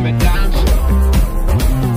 me down.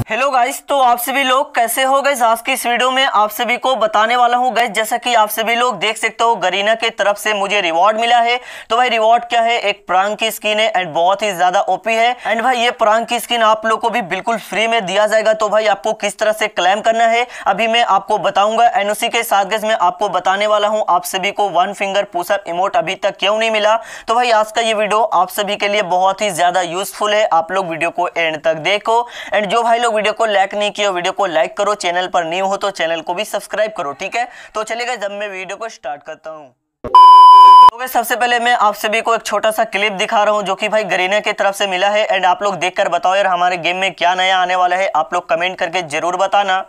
Hello guys तो आप सभी लोग कैसे हो गए आज की इस वीडियो में आप सभी को बताने वाला हूँ गैस जैसा कि आप सभी लोग देख सकते हो गरीना के तरफ से मुझे रिवॉर्ड मिला है तो भाई रिवॉर्ड क्या है एक प्रांग की स्किन है एंड बहुत ही ज्यादा ओपी है एंड भाई ये प्रांग की स्किन आप लोग को भी बिल्कुल फ्री में दिया जाएगा तो भाई आपको किस तरह से क्लेम करना है अभी मैं आपको बताऊंगा एंड उसी के साथ गैस मैं आपको बताने वाला हूँ आप सभी को वन फिंगर पुशअप इमोट अभी तक क्यों नहीं मिला तो भाई आज का ये वीडियो आप सभी के लिए बहुत ही ज्यादा यूजफुल है आप लोग वीडियो को एंड तक देखो एंड जो भाई लोग वीडियो को लाइक नहीं किया वीडियो को लाइक करो चैनल पर न्यू हो तो चैनल को भी सब्सक्राइब करो ठीक है तो चलेगा जब मैं वीडियो को स्टार्ट करता हूँ तो भाई सबसे पहले मैं आप सभी को एक छोटा सा क्लिप दिखा रहा हूं जो कि भाई गरीना की तरफ से मिला है एंड आप लोग देखकर बताओ यार हमारे गेम में क्या नया आने वाला है आप लोग कमेंट करके जरूर बताना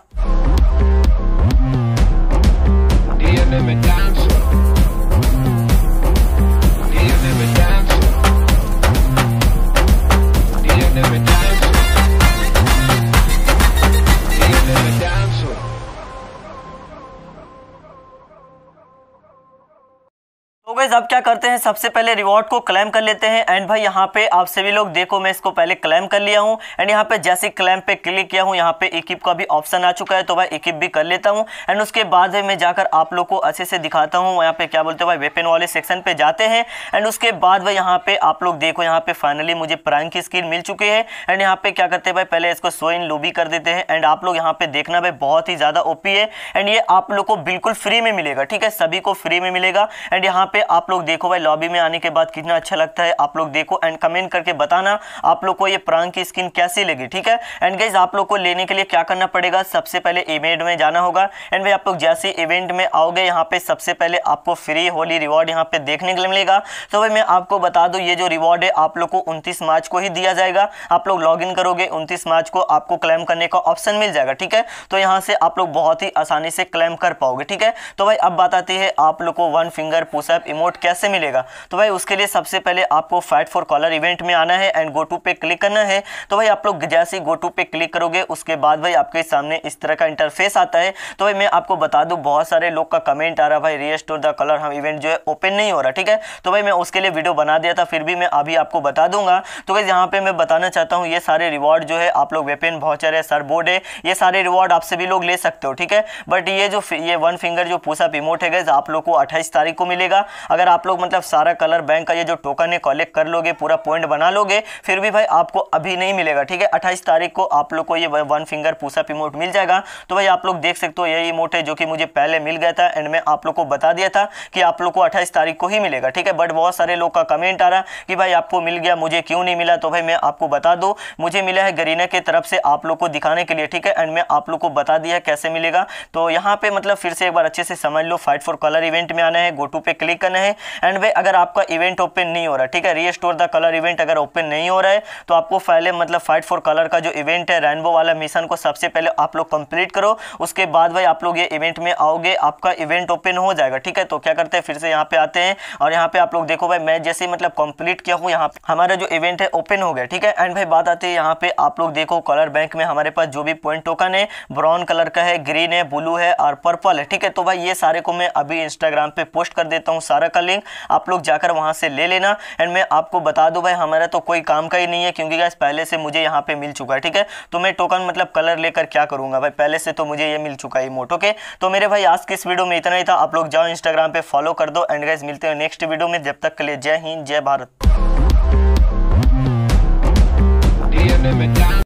गाइज अब क्या करते हैं सबसे पहले रिवॉर्ड को क्लेम कर लेते हैं एंड भाई यहाँ पे आप सभी लोग देखो मैं इसको पहले क्लेम कर लिया हूँ एंड यहाँ पे जैसे क्लेम पे क्लिक किया हूँ यहाँ पे इक्विप का भी ऑप्शन आ चुका है तो भाई इक्विप भी कर लेता हूँ एंड उसके बाद मैं जाकर आप लोग को अच्छे से दिखाता हूँ यहाँ पे क्या बोलते हैं भाई वेपन वाले सेक्शन पे जाते हैं एंड उसके बाद भाई यहाँ पे आप लोग देखो यहाँ पे फाइनली मुझे प्रांग की स्क्रीन मिल चुकी है एंड यहाँ पे क्या करते हैं भाई पहले इसको सो इन लोबी कर देते हैं एंड आप लोग यहाँ पे देखना भाई बहुत ही ज़्यादा ओपी है एंड ये आप लोग को बिल्कुल फ्री में मिलेगा ठीक है सभी को फ्री में मिलेगा एंड यहाँ पे आप लोग देखो भाई लॉबी में आने के बाद कितना अच्छा लगता है आप लोग देखो एंड कमेंट करके बताना आप लोग को ये प्रांग की स्किन कैसी लगी ठीक है एंड गाइज आप लोग को लेने के लिए क्या करना पड़ेगा सबसे पहले इवेंट में जाना होगा एंड भाई आप लोग जैसे इवेंट में आओगे यहाँ पे सबसे पहले आपको फ्री होली रिवॉर्ड यहाँ पे देखने के लिए मिलेगा तो भाई मैं आपको बता दू ये जो रिवॉर्ड है आप लोग को उनतीस मार्च को ही दिया जाएगा आप लोग लॉग करोगे उनतीस मार्च को आपको क्लेम करने का ऑप्शन मिल जाएगा ठीक है तो यहाँ से आप लोग बहुत ही आसानी से क्लेम कर पाओगे ठीक है तो भाई अब बताते हैं आप लोग को वन फिंगर पुशअप रिमोट कैसे मिलेगा तो भाई उसके लिए सबसे पहले आपको फाइट फॉर कॉलर इवेंट में आना है एंड गो टू पे क्लिक करना है तो भाई आप लोग जैसे ही गो टू पे क्लिक करोगे उसके बाद भाई आपके सामने इस तरह का इंटरफेस आता है तो भाई मैं आपको बता दूँ बहुत सारे लोग का कमेंट आ रहा भाई रीस्टोर द कलर हम इवेंट जो है ओपन नहीं हो रहा ठीक है तो भाई मैं उसके लिए वीडियो बना दिया था फिर भी मैं अभी आपको बता दूंगा तो भाई यहाँ पर मैं बताना चाहता हूँ ये सारे रिवॉर्ड जो है आप लोग वेपिन भाउचर है सर बोर्ड है ये सारे रिवॉर्ड आपसे भी लोग ले सकते हो ठीक है बट ये जो ये वन फिंगर जो पूसा रिमोट है गैस आप लोग को अट्ठाईस तारीख को मिलेगा अगर आप लोग मतलब सारा कलर बैंक का ये जो टोकन है कलेक्ट कर लोगे पूरा पॉइंट बना लोगे फिर भी भाई आपको अभी नहीं मिलेगा ठीक है अट्ठाईस तारीख को आप लोग को ये वन फिंगर पी मोट मिल जाएगा तो भाई आप लोग देख सकते हो यही इमोट है जो कि मुझे पहले मिल गया था एंड मैं आप लोग को बता दिया था कि आप लोग को अट्ठाईस तारीख को ही मिलेगा ठीक है बट बहुत सारे लोग का कमेंट आ रहा कि भाई आपको मिल गया मुझे क्यों नहीं मिला तो भाई मैं आपको बता दूँ मुझे मिला है गरीना की तरफ से आप लोग को दिखाने के लिए ठीक है एंड मैं आप लोग को बता दिया कैसे मिलेगा तो यहाँ पे मतलब फिर से एक बार अच्छे से समझ लो फाइट फॉर कलर इवेंट में आना है गोटू पे क्लिक करना है एंड वे अगर आपका इवेंट ओपन नहीं हो रहा ठीक है रीस्टोर द कलर इवेंट अगर ओपन नहीं हो रहा है तो आपको पहले मतलब फाइट फॉर कलर का जो इवेंट है रेनबो वाला मिशन को सबसे पहले आप लोग कंप्लीट करो उसके बाद भाई आप लोग ये इवेंट में आओगे आपका इवेंट ओपन हो जाएगा ठीक है तो क्या करते हैं फिर से यहाँ पे आते हैं और यहाँ पे आप लोग देखो भाई मैं जैसे मतलब कंप्लीट किया हूँ यहाँ पे हमारा जो इवेंट है ओपन हो गया ठीक है एंड भाई बात आती है यहाँ पे आप लोग देखो कलर बैंक में हमारे पास जो भी पॉइंट टोकन है ब्राउन कलर का है ग्रीन है ब्लू है और पर्पल है ठीक है तो भाई ये सारे को मैं अभी इंस्टाग्राम पे पोस्ट कर देता हूँ सारा वगैरह का लिंक आप लोग जाकर वहाँ से ले लेना एंड मैं आपको बता दूँ भाई हमारा तो कोई काम का ही नहीं है क्योंकि गैस पहले से मुझे यहाँ पे मिल चुका है ठीक है तो मैं टोकन मतलब कलर लेकर क्या करूँगा भाई पहले से तो मुझे ये मिल चुका है मोटो के तो मेरे भाई आज के इस वीडियो में इतना ही था आप लोग जाओ इंस्टाग्राम पर फॉलो कर दो एंड गैस मिलते हैं नेक्स्ट वीडियो में जब तक के लिए जय हिंद जय भारत